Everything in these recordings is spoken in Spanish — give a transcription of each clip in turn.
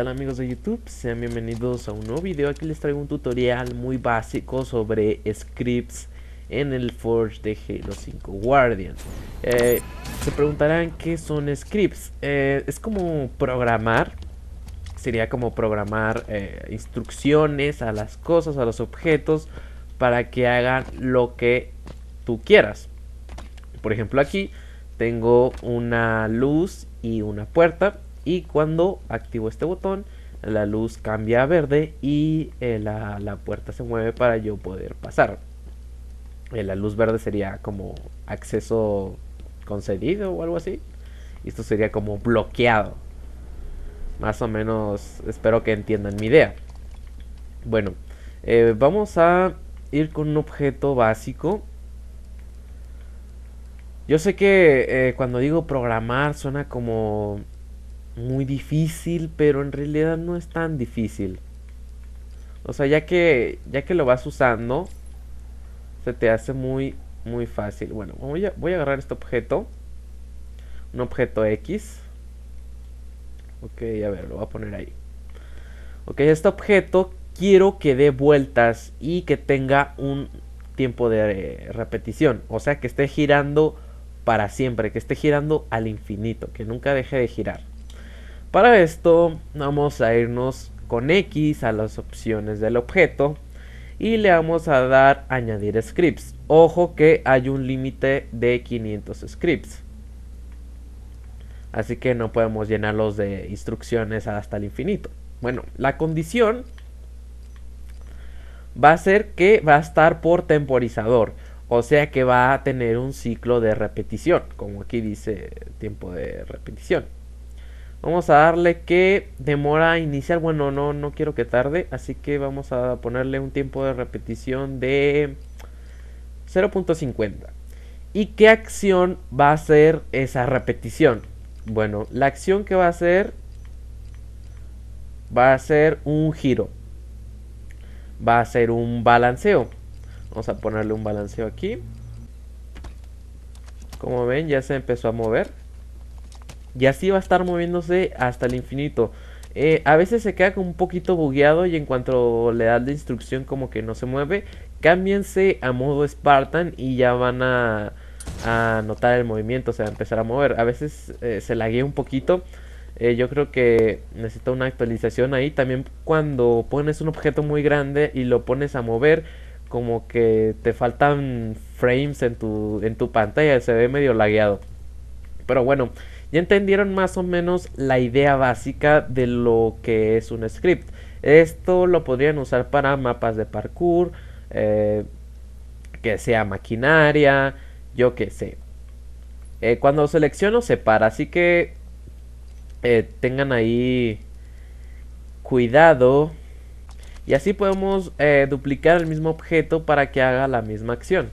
Hola amigos de YouTube? Sean bienvenidos a un nuevo video. Aquí les traigo un tutorial muy básico sobre scripts en el Forge de Halo 5 Guardian. Eh, se preguntarán qué son scripts. Eh, es como programar. Sería como programar eh, instrucciones a las cosas, a los objetos, para que hagan lo que tú quieras. Por ejemplo aquí tengo una luz y una puerta y cuando activo este botón la luz cambia a verde y eh, la, puerta se mueve para yo poder pasar. Eh, la luz verde sería como acceso concedido o algo así. esto sería como bloqueado. Más o menos espero que entiendan mi idea. Bueno, eh, vamos a ir con un objeto básico. Yo sé que cuando digo programar suena como muy difícil, pero en realidad no es tan difícil. O sea, ya que, ya que lo vas usando, se te hace muy, muy fácil. Bueno, voy a, voy a agarrar este objeto. Un objeto X. Ok, a ver, lo voy a poner ahí. Ok, este objeto quiero que dé vueltas y que tenga un tiempo de eh, repetición. O sea, que esté girando para siempre, que esté girando al infinito, que nunca deje de girar. Para esto vamos a irnos con X a las opciones del objeto y le vamos a dar añadir scripts. Ojo que hay un límite de 500 scripts. Así que no podemos llenarlos de instrucciones hasta el infinito. Bueno, la condición va a ser que va a estar por temporizador. O sea que va a tener un ciclo de repetición, como aquí dice tiempo de repetición. Vamos a darle que demora a iniciar. Bueno, no, no quiero que tarde. Así que vamos a ponerle un tiempo de repetición de 0.50. ¿Y qué acción va a hacer esa repetición? Bueno, la acción que va a hacer va a ser un giro. Va a ser un balanceo. Vamos a ponerle un balanceo aquí. Como ven, ya se empezó a mover. Y así va a estar moviéndose hasta el infinito. Eh, a veces se queda como un poquito bugueado y en cuanto le das la instrucción como que no se mueve. Cámbiense a modo Spartan y ya van a, a notar el movimiento, o sea, empezar a mover. A veces eh, se laguea un poquito. Eh, yo creo que necesita una actualización ahí. También cuando pones un objeto muy grande y lo pones a mover, como que te faltan frames en tu, en tu pantalla, se ve medio lagueado. Pero bueno, ya entendieron más o menos la idea básica de lo que es un script. Esto lo podrían usar para mapas de parkour, eh, que sea maquinaria, yo que sé. Eh, cuando selecciono se para, así que eh, tengan ahí cuidado. Y así podemos duplicar el mismo objeto para que haga la misma acción.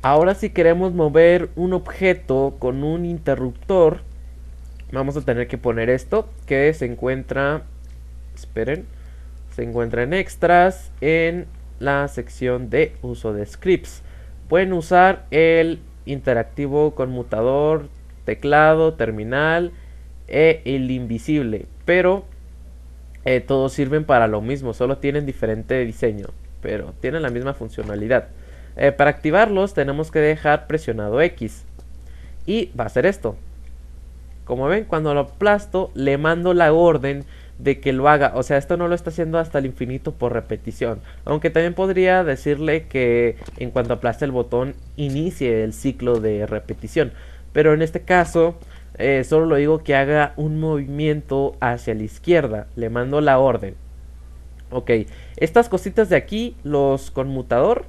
Ahora si queremos mover un objeto con un interruptor, vamos a tener que poner esto, que se encuentra, esperen, se encuentra en extras en la sección de uso de scripts. Pueden usar el interactivo conmutador, teclado, terminal e el invisible, pero eh, todos sirven para lo mismo, solo tienen diferente diseño, pero tienen la misma funcionalidad. Eh, para activarlos tenemos que dejar presionado X. Y va a ser esto. Como ven, cuando lo aplasto, le mando la orden de que lo haga. O sea, esto no lo está haciendo hasta el infinito por repetición. Aunque también podría decirle que en cuanto aplaste el botón, inicie el ciclo de repetición. Pero en este caso, eh, solo lo digo que haga un movimiento hacia la izquierda. Le mando la orden. Ok, estas cositas de aquí, los conmutador,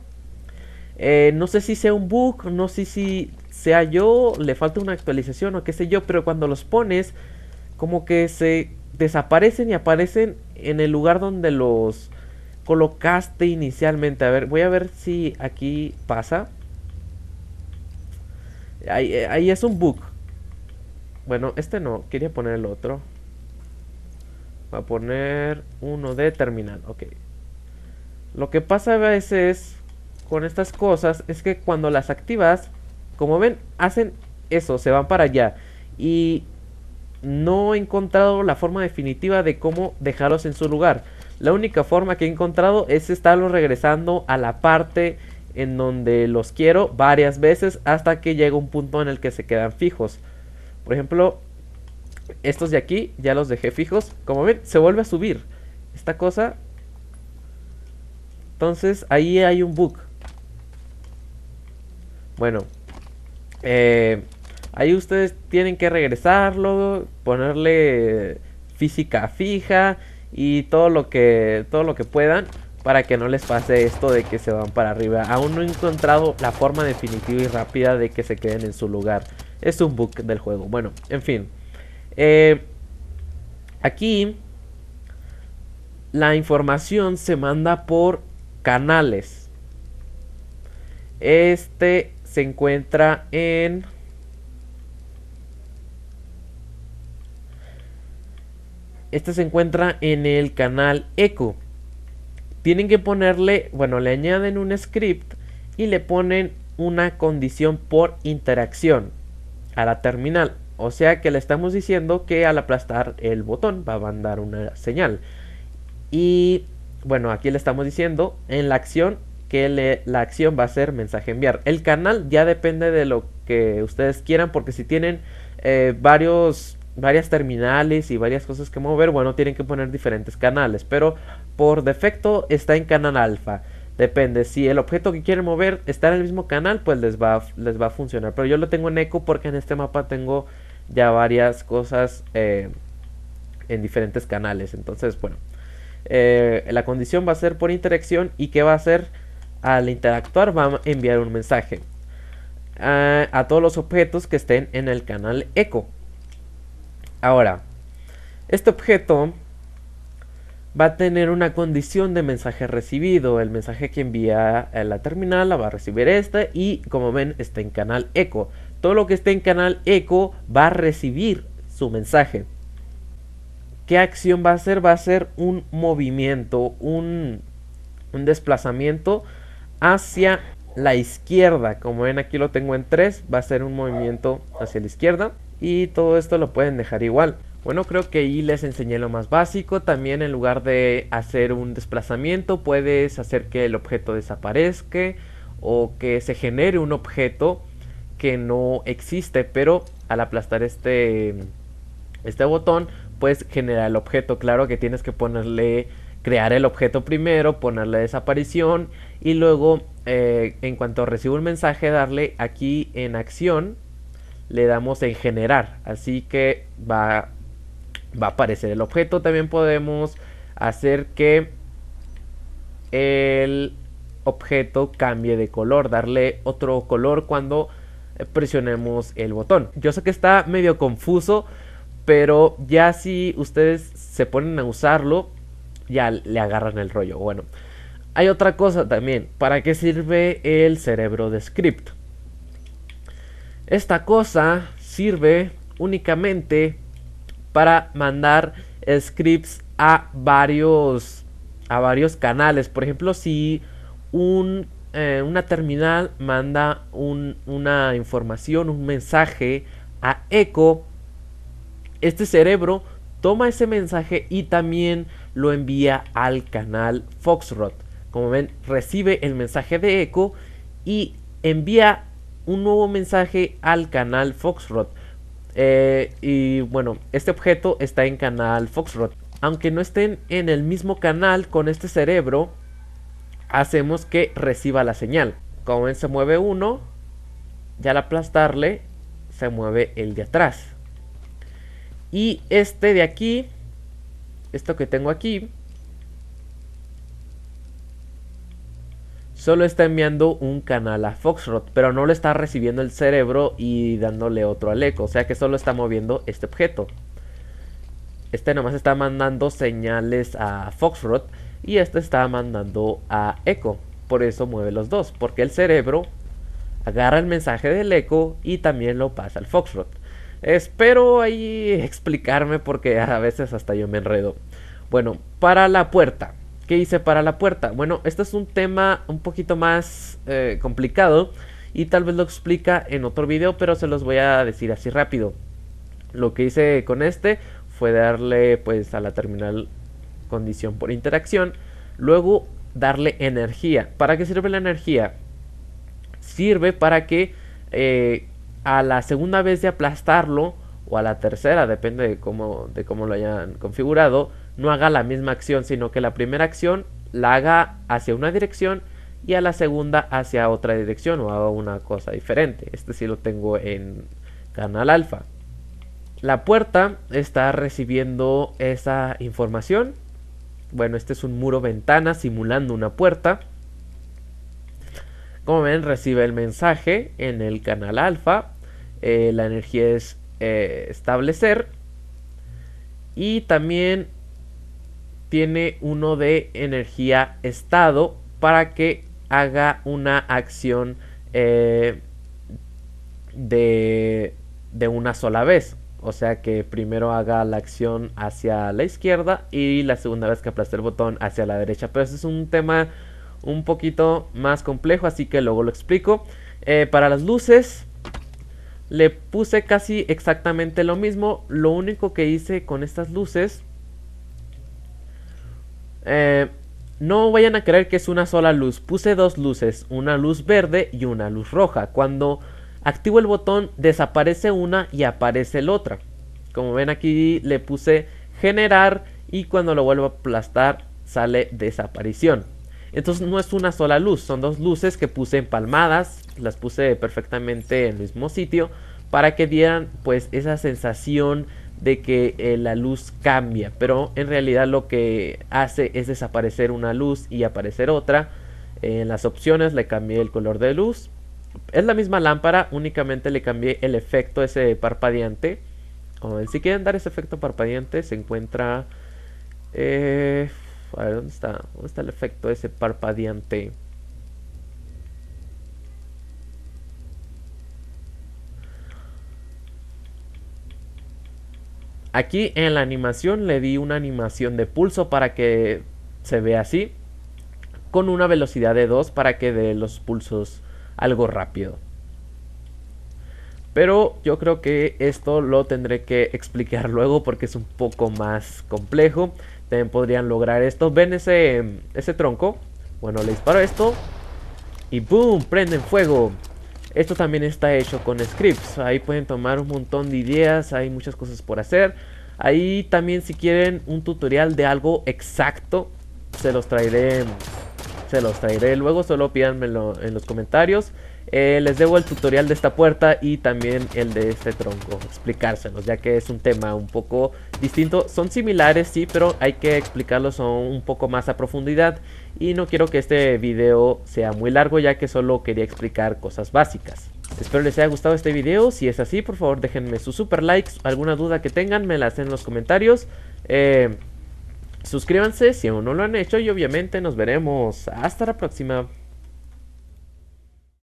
eh, no sé si sea un bug, no sé si sea yo, le falta una actualización o qué sé yo, pero cuando los pones, como que se desaparecen y aparecen en el lugar donde los colocaste inicialmente. A ver, voy a ver si aquí pasa. Ahí, eh, ahí es un bug. Bueno, este no, quería poner el otro. Va a poner uno de terminal, ok. Lo que pasa a veces con estas cosas es que cuando las activas, como ven, hacen eso, se van para allá. Y no he encontrado la forma definitiva de cómo dejarlos en su lugar. La única forma que he encontrado es estarlos regresando a la parte en donde los quiero varias veces hasta que llega un punto en el que se quedan fijos. Por ejemplo, estos de aquí ya los dejé fijos. Como ven, se vuelve a subir esta cosa. Entonces ahí hay un bug. Bueno, eh, ahí ustedes tienen que regresarlo, ponerle física fija y todo lo que todo lo que puedan para que no les pase esto de que se van para arriba. Aún no he encontrado la forma definitiva y rápida de que se queden en su lugar. Es un bug del juego. Bueno, en fin. Eh, aquí la información se manda por canales. Este se encuentra en... Este se encuentra en el canal Echo. Tienen que ponerle, bueno, le añaden un script y le ponen una condición por interacción a la terminal. O sea que le estamos diciendo que al aplastar el botón va a mandar una señal. Y bueno, aquí le estamos diciendo en la acción que la acción va a ser mensaje enviar. El canal ya depende de lo que ustedes quieran, porque si tienen eh, varios, varias terminales y varias cosas que mover, bueno, tienen que poner diferentes canales, pero por defecto está en canal alfa. Depende, si el objeto que quieren mover está en el mismo canal, pues les va, les va a funcionar. Pero yo lo tengo en eco porque en este mapa tengo ya varias cosas eh, en diferentes canales. Entonces, bueno, eh, la condición va a ser por interacción y que va a ser al interactuar va a enviar un mensaje a, todos los objetos que estén en el canal eco. Ahora, este objeto va a tener una condición de mensaje recibido. El mensaje que envía a la terminal la va a recibir esta y como ven está en canal eco. Todo lo que esté en canal eco va a recibir su mensaje. ¿Qué acción va a hacer? Va a ser un movimiento, un, un desplazamiento hacia la izquierda. Como ven aquí lo tengo en 3, va a ser un movimiento hacia la izquierda. Y todo esto lo pueden dejar igual. Bueno, creo que ahí les enseñé lo más básico. También en lugar de hacer un desplazamiento, puedes hacer que el objeto desaparezca o que se genere un objeto que no existe, pero al aplastar este, este botón, puedes generar el objeto. Claro que tienes que ponerle, crear el objeto primero, ponerle desaparición y luego eh, en cuanto recibo un mensaje darle aquí en acción le damos en generar así que va, va a aparecer el objeto también podemos hacer que el objeto cambie de color darle otro color cuando eh, presionemos el botón yo sé que está medio confuso pero ya si ustedes se ponen a usarlo ya le agarran el rollo bueno hay otra cosa también, ¿para qué sirve el cerebro de script? Esta cosa sirve únicamente para mandar scripts a varios a varios canales. Por ejemplo, si un, eh, una terminal manda una información, un mensaje a Echo, este cerebro toma ese mensaje y también lo envía al canal Foxrot como ven, recibe el mensaje de eco y envía un nuevo mensaje al canal Foxrot. Eh, y bueno, este objeto está en canal Foxrot. Aunque no estén en el mismo canal con este cerebro, hacemos que reciba la señal. Como ven, se mueve uno y al aplastarle se mueve el de atrás. Y este de aquí, esto que tengo aquí, solo está enviando un canal a Foxrot, pero no lo está recibiendo el cerebro y dándole otro al eco, o sea que solo está moviendo este objeto. Este nomás está mandando señales a Foxrot y este está mandando a eco, por eso mueve los dos, porque el cerebro agarra el mensaje del eco y también lo pasa al Foxrot. Espero ahí explicarme porque a veces hasta yo me enredo. Bueno, para la puerta. ¿Qué hice para la puerta? Bueno, este es un tema un poquito más eh, complicado y tal vez lo explica en otro video, pero se los voy a decir así rápido. Lo que hice con este fue darle pues a la terminal condición por interacción, luego darle energía. ¿Para qué sirve la energía? Sirve para que eh, a la segunda vez de aplastarlo o a la tercera, depende de cómo, de cómo lo hayan configurado, no haga la misma acción, sino que la primera acción la haga hacia una dirección y a la segunda hacia otra dirección o haga una cosa diferente. Este sí lo tengo en canal alfa. La puerta está recibiendo esa información. Bueno, este es un muro ventana simulando una puerta. Como ven, recibe el mensaje en el canal alfa. Eh, la energía es eh, establecer. Y también tiene uno de energía estado para que haga una acción eh, de, una sola vez. O sea que primero haga la acción hacia la izquierda y la segunda vez que aplaste el botón hacia la derecha. Pero ese es un tema un poquito más complejo, así que luego lo explico. Eh, para las luces le puse casi exactamente lo mismo. Lo único que hice con estas luces eh, no vayan a creer que es una sola luz. Puse dos luces, una luz verde y una luz roja. Cuando activo el botón desaparece una y aparece la otra. Como ven aquí le puse generar y cuando lo vuelvo a aplastar sale desaparición. Entonces no es una sola luz, son dos luces que puse empalmadas, las puse perfectamente en el mismo sitio para que dieran pues esa sensación de que eh, la luz cambia, pero en realidad lo que hace es desaparecer una luz y aparecer otra. en las opciones le cambié el color de luz. Es la misma lámpara, únicamente le cambié el efecto ese parpadeante. si quieren dar ese efecto parpadeante, se encuentra... Eh, a ver, ¿dónde está? ¿Dónde está el efecto ese parpadeante? Aquí en la animación le di una animación de pulso para que se vea así. Con una velocidad de 2 para que dé los pulsos algo rápido. Pero yo creo que esto lo tendré que explicar luego porque es un poco más complejo. También podrían lograr esto. ¿Ven ese, ese tronco? Bueno, le disparo esto. Y ¡boom! Prenden fuego. Esto también está hecho con scripts. Ahí pueden tomar un montón de ideas, hay muchas cosas por hacer. Ahí también si quieren un tutorial de algo exacto, se los traeré Se los traeré luego, solo pídanmelo en los comentarios. Eh, les debo el tutorial de esta puerta y también el de este tronco, explicárselos, ya que es un tema un poco distinto. Son similares, sí, pero hay que explicarlos un poco más a profundidad. Y no quiero que este video sea muy largo, ya que solo quería explicar cosas básicas. Espero les haya gustado este video, si es así por favor déjenme sus super likes, alguna duda que tengan me la hacen en los comentarios. Eh, suscríbanse si aún no lo han hecho y obviamente nos veremos. Hasta la próxima.